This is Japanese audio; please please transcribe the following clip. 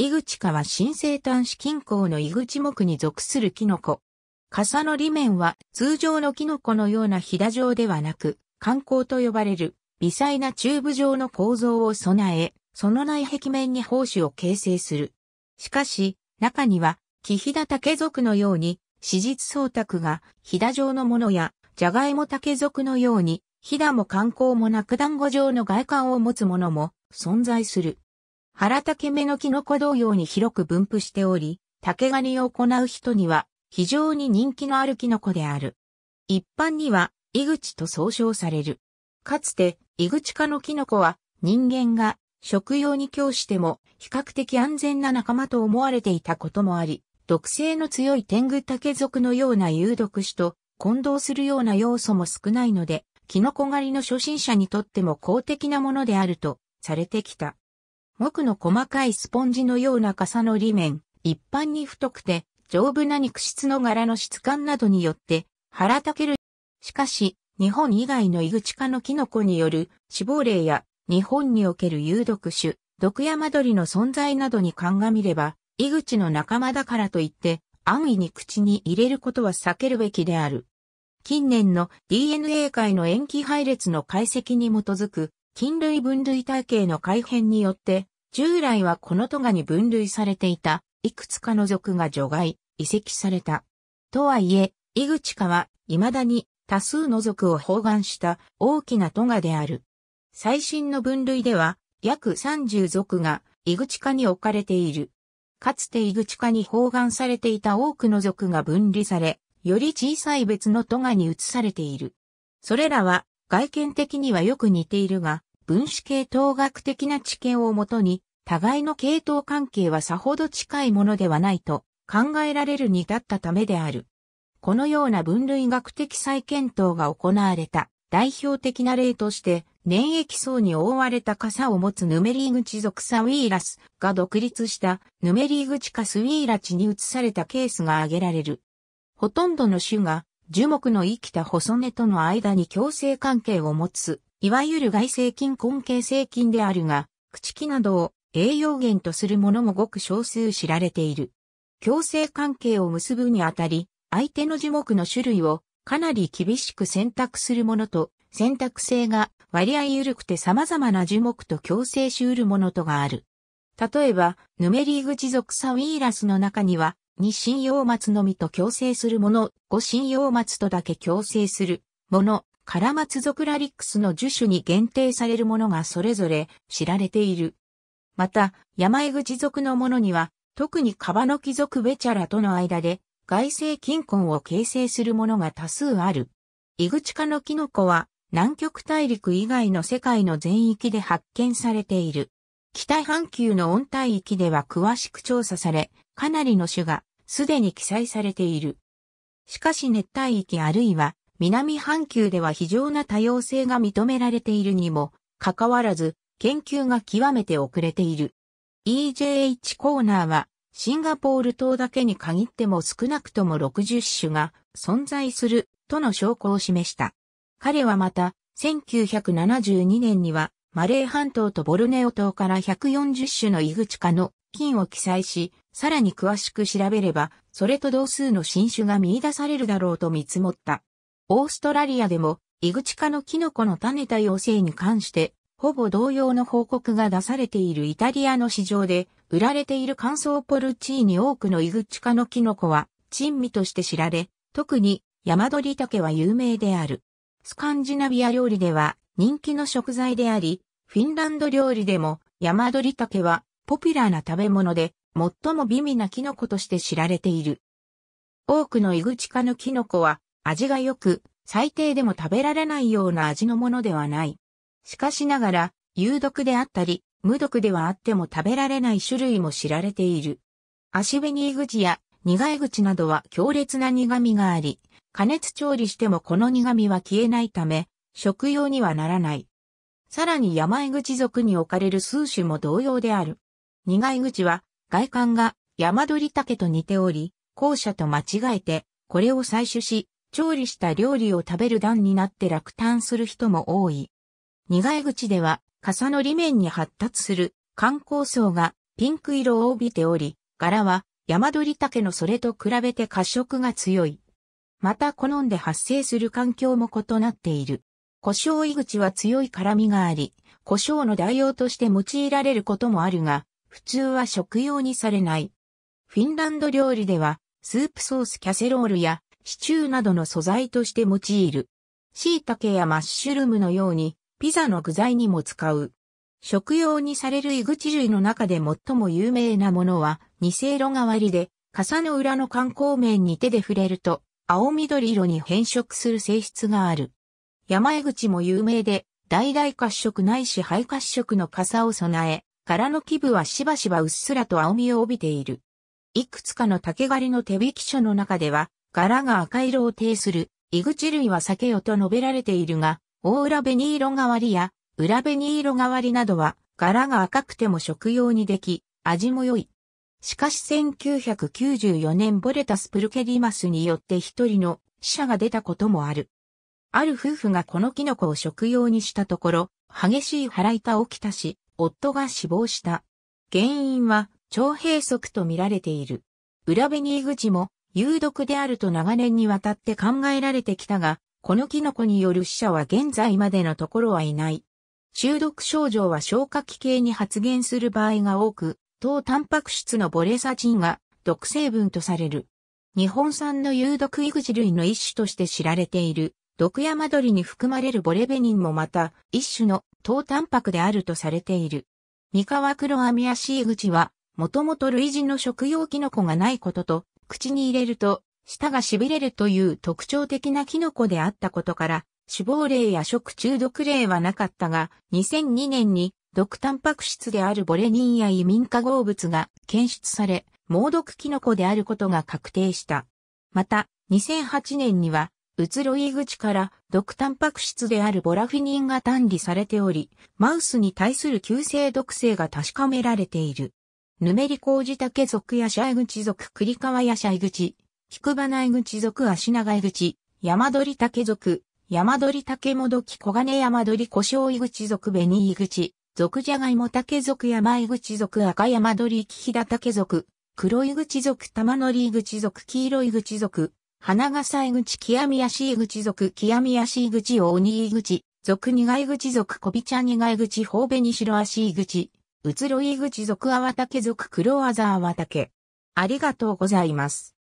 井口カは新生端子近郊の井口木に属するキノコ。傘の裏面は通常のキノコのようなひだ状ではなく、観光と呼ばれる微細なチューブ状の構造を備え、その内壁面に胞子を形成する。しかし、中には、キヒダ竹属のように、史実装卓が、ヒダ状のものや、ジャガイモ竹属のように、ヒダも観光もなく団子状の外観を持つものも存在する。原竹目のキノコ同様に広く分布しており、竹狩りを行う人には非常に人気のあるキノコである。一般には、イグチと総称される。かつて、イグチ科のキノコは人間が食用に供しても比較的安全な仲間と思われていたこともあり、毒性の強い天狗竹属のような有毒種と混同するような要素も少ないので、キノコ狩りの初心者にとっても公的なものであるとされてきた。木の細かいスポンジのような傘の裏面、一般に太くて、丈夫な肉質の柄の質感などによって、腹たける。しかし、日本以外のイグチ科のキノコによる死亡例や、日本における有毒種、毒山鳥の存在などに鑑みれば、イグチの仲間だからといって、安易に口に入れることは避けるべきである。近年の DNA 界の塩基配列の解析に基づく、菌類分類体系の改変によって、従来はこのトガに分類されていた、いくつかの族が除外、移籍された。とはいえ、イグチカは未だに多数の族を包含した大きなトガである。最新の分類では約30族がイグチカに置かれている。かつてイグチカに包含されていた多くの族が分離され、より小さい別のトガに移されている。それらは外見的にはよく似ているが、分子系統学的な知見をもとに、互いの系統関係はさほど近いものではないと考えられるに至ったためである。このような分類学的再検討が行われた代表的な例として、粘液層に覆われた傘を持つヌメリーグチ属サウィーラスが独立したヌメリーグチカスウィーラチに移されたケースが挙げられる。ほとんどの種が樹木の生きた細根との間に共生関係を持ついわゆる外生菌根形生菌であるが、朽木などを栄養源とするものもごく少数知られている。共生関係を結ぶにあたり、相手の樹木の種類をかなり厳しく選択するものと、選択性が割合緩くて様々な樹木と共生しうるものとがある。例えば、ヌメリーグ持続サウィーラスの中には、二針葉松のみと共生するもの、五針葉松とだけ共生するもの、カラマツ族ラリックスの樹種に限定されるものがそれぞれ知られている。また、山江口族のものには、特にカバノキ族ベチャラとの間で、外生金根を形成するものが多数ある。イグチ科のキノコは、南極大陸以外の世界の全域で発見されている。北半球の温帯域では詳しく調査され、かなりの種がすでに記載されている。しかし熱帯域あるいは南半球では非常な多様性が認められているにも、かかわらず、研究が極めて遅れている。EJH コーナーは、シンガポール島だけに限っても少なくとも60種が存在するとの証拠を示した。彼はまた、1972年には、マレー半島とボルネオ島から140種のイグチ科の菌を記載し、さらに詳しく調べれば、それと同数の新種が見出されるだろうと見積もった。オーストラリアでも、イグチ科のキノコの種多様性に関して、ほぼ同様の報告が出されているイタリアの市場で、売られている乾燥ポルチーニ多くのイグチ科のキノコは、珍味として知られ、特に山鳥竹は有名である。スカンジナビア料理では人気の食材であり、フィンランド料理でも山鳥竹はポピュラーな食べ物で、最も美味なキノコとして知られている。多くのイグチ科のキノコは味が良く、最低でも食べられないような味のものではない。しかしながら、有毒であったり、無毒ではあっても食べられない種類も知られている。足紅ベニーや苦い口などは強烈な苦味があり、加熱調理してもこの苦味は消えないため、食用にはならない。さらに山井口族に置かれる数種も同様である。苦い口は外観が山鳥竹と似ており、校舎と間違えて、これを採取し、調理した料理を食べる段になって落胆する人も多い。苦い口では、傘の裏面に発達する観光層がピンク色を帯びており、柄は山鳥竹のそれと比べて褐色が強い。また好んで発生する環境も異なっている。胡椒井口は強い辛味があり、胡椒の代用として用いられることもあるが、普通は食用にされない。フィンランド料理では、スープソースキャセロールやシチューなどの素材として用いる。椎茸やマッシュルームのように、ピザの具材にも使う。食用にされるイグチ類の中で最も有名なものは、ニセロ代わりで、傘の裏の観光面に手で触れると、青緑色に変色する性質がある。山江口も有名で、大々褐色ないし肺褐色の傘を備え、柄の基部はしばしばうっすらと青みを帯びている。いくつかの竹狩りの手引き書の中では、柄が赤色を呈する、イグチ類は避けよと述べられているが、大裏紅色代わりや、裏紅色代わりなどは、柄が赤くても食用にでき、味も良い。しかし1994年ボレタスプルケリマスによって一人の死者が出たこともある。ある夫婦がこのキノコを食用にしたところ、激しい腹痛をきたし、夫が死亡した。原因は、腸閉塞と見られている。裏紅ニグチも、有毒であると長年にわたって考えられてきたが、このキノコによる死者は現在までのところはいない。中毒症状は消化器系に発現する場合が多く、糖タンパク質のボレサチンが毒成分とされる。日本産の有毒グジ類の一種として知られている、毒山リに含まれるボレベニンもまた、一種の糖タンパクであるとされている。三河黒アミアシイグジは、もともと類似の食用キノコがないことと、口に入れると、舌が痺れるという特徴的なキノコであったことから、死亡例や食中毒例はなかったが、2002年に毒タンパク質であるボレニンや移民化合物が検出され、猛毒キノコであることが確定した。また、2008年には、うつろい口から毒タンパク質であるボラフィニンが単理されており、マウスに対する急性毒性が確かめられている。ぬめり麹竹族や社井くりかわや社井口、菊花井口属足長井口、山やまどりたけもどき小金山鳥小正井口属紅井口、属じゃがいも竹属山あかやまどり、きひだ竹属、黒井口たまのりぐち属黄色井口属、花ぐち、き極み足井口き極み足ぐち、おに井口、属苦井口属こびうべにしろあし足ぐち、うつろい口族あわたけ族黒あざあわたけ。ありがとうございます。